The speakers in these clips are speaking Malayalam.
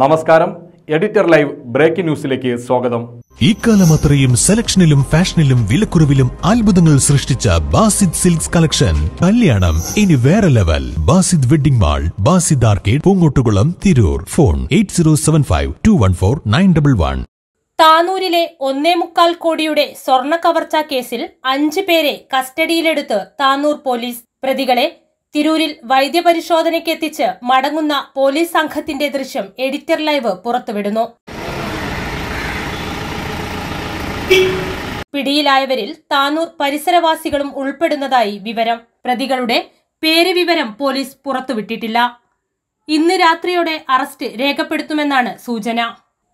നമസ്കാരം എഡിറ്റർ ലൈവ് ബ്രേക്കിംഗ് ന്യൂസിലേക്ക് സ്വാഗതം ഈ അത്രയും സെലക്ഷനിലും ഫാഷനിലും വിലക്കുറവിലും അത്ഭുതങ്ങൾ സൃഷ്ടിച്ച ബാസിദ് സിൽക്സ് കളക്ഷൻ കല്യാണം ഇനി വേറെ level Basid wedding mall Basid arcade Poongottukulam Tirur phone eight താനൂരിലെ ഒന്നേ മുക്കാൽ കോടിയുടെ സ്വർണ്ണ കവർച്ചാ കേസിൽ അഞ്ചു പേരെ കസ്റ്റഡിയിലെടുത്ത് താനൂർ പോലീസ് പ്രതികളെ തിരൂരിൽ വൈദ്യപരിശോധനയ്ക്ക് എത്തിച്ച് മടങ്ങുന്ന പോലീസ് സംഘത്തിന്റെ ദൃശ്യം എഡിറ്റർ ലൈവ് പുറത്തുവിടുന്നു പിടിയിലായവരിൽ താനൂർ പരിസരവാസികളും ഉൾപ്പെടുന്നതായി വിവരം പ്രതികളുടെ പേര് വിവരം പോലീസ് പുറത്തുവിട്ടിട്ടില്ല ഇന്ന് രാത്രിയോടെ അറസ്റ്റ് രേഖപ്പെടുത്തുമെന്നാണ് സൂചന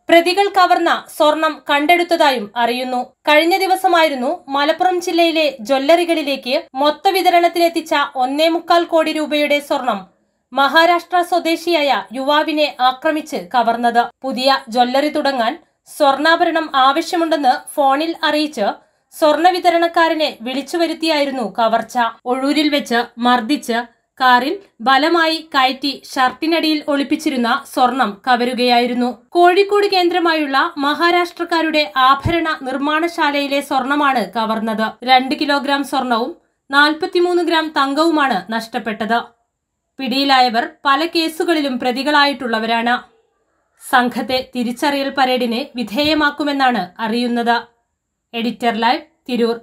പ്രതികൾ കവർന്ന സ്വർണം കണ്ടെടുത്തതായും അറിയുന്നു കഴിഞ്ഞ ദിവസമായിരുന്നു മലപ്പുറം ജില്ലയിലെ ജ്വല്ലറികളിലേക്ക് മൊത്ത വിതരണത്തിനെത്തിച്ച ഒന്നേ മുക്കാൽ കോടി രൂപയുടെ സ്വർണം മഹാരാഷ്ട്ര സ്വദേശിയായ യുവാവിനെ ആക്രമിച്ച് കവർന്നത് പുതിയ ജ്വല്ലറി തുടങ്ങാൻ സ്വർണ്ണാഭരണം ആവശ്യമുണ്ടെന്ന് ഫോണിൽ അറിയിച്ച് സ്വർണ്ണ വിതരണക്കാരനെ വിളിച്ചു വരുത്തിയായിരുന്നു കവർച്ച ഒഴൂരിൽ വെച്ച് മർദ്ദിച്ച് കാറിൽ ബലമായി കയറ്റി ഷർട്ടിനടിയിൽ ഒളിപ്പിച്ചിരുന്ന സ്വർണം കവരുകയായിരുന്നു കോഴിക്കോട് കേന്ദ്രമായുള്ള മഹാരാഷ്ട്രക്കാരുടെ ആഭരണ നിർമ്മാണശാലയിലെ സ്വർണമാണ് കവർന്നത് രണ്ട് കിലോഗ്രാം സ്വർണവും നാൽപ്പത്തിമൂന്ന് ഗ്രാം തങ്കവുമാണ് നഷ്ടപ്പെട്ടത് പിടിയിലായവർ പല കേസുകളിലും പ്രതികളായിട്ടുള്ളവരാണ് സംഘത്തെ തിരിച്ചറിയൽ പരേഡിന് വിധേയമാക്കുമെന്നാണ് അറിയുന്നത് എഡിറ്റർ ലൈവ് തിരൂർ